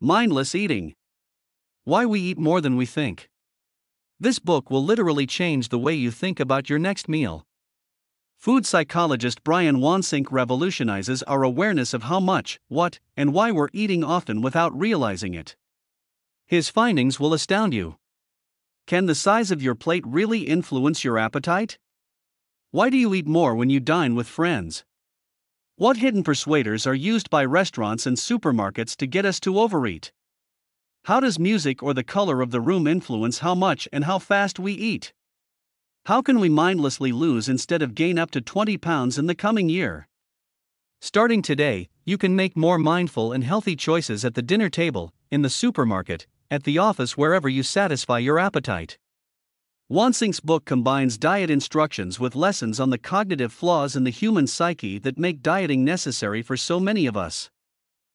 Mindless Eating Why We Eat More Than We Think. This book will literally change the way you think about your next meal. Food psychologist Brian Wansink revolutionizes our awareness of how much, what, and why we're eating often without realizing it. His findings will astound you. Can the size of your plate really influence your appetite? Why do you eat more when you dine with friends? What hidden persuaders are used by restaurants and supermarkets to get us to overeat? How does music or the color of the room influence how much and how fast we eat? How can we mindlessly lose instead of gain up to 20 pounds in the coming year? Starting today, you can make more mindful and healthy choices at the dinner table, in the supermarket, at the office, wherever you satisfy your appetite. Wansink's book combines diet instructions with lessons on the cognitive flaws in the human psyche that make dieting necessary for so many of us.